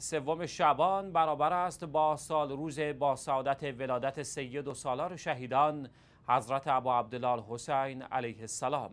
سوم شبان برابر است با سال روز با سعادت ولادت سید و سالار شهیدان حضرت ابا عبدالله حسین علیه السلام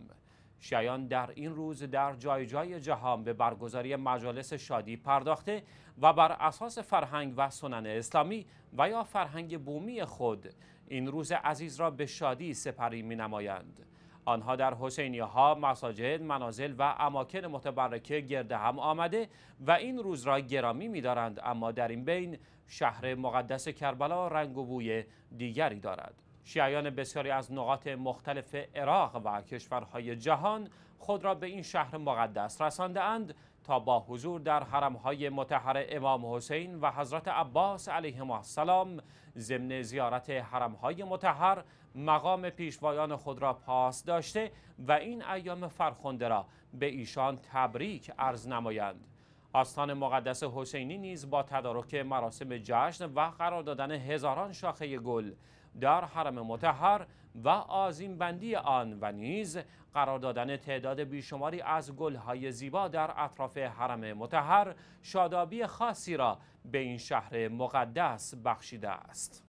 شیان در این روز در جای جای جهان به برگزاری مجالس شادی پرداخته و بر اساس فرهنگ و سنن اسلامی و یا فرهنگ بومی خود این روز عزیز را به شادی سپری می نمایند. آنها در حسینی ها، مساجد، منازل و اماکن متبرکه گرد هم آمده و این روز را گرامی می دارند اما در این بین شهر مقدس کربلا رنگ و بوی دیگری دارد. شیعیان بسیاری از نقاط مختلف عراق و کشورهای جهان خود را به این شهر مقدس رسانده اند تا با حضور در حرمهای متحر امام حسین و حضرت عباس علیهم السلام ضمن زیارت حرمهای متحر مقام پیشوایان خود را پاس داشته و این ایام فرخنده را به ایشان تبریک ارز نمایند آستان مقدس حسینی نیز با تدارک مراسم جشن و قرار دادن هزاران شاخه گل در حرم متحر و آزیم بندی آن و نیز قرار دادن تعداد بیشماری از گلهای زیبا در اطراف حرم متحر شادابی خاصی را به این شهر مقدس بخشیده است.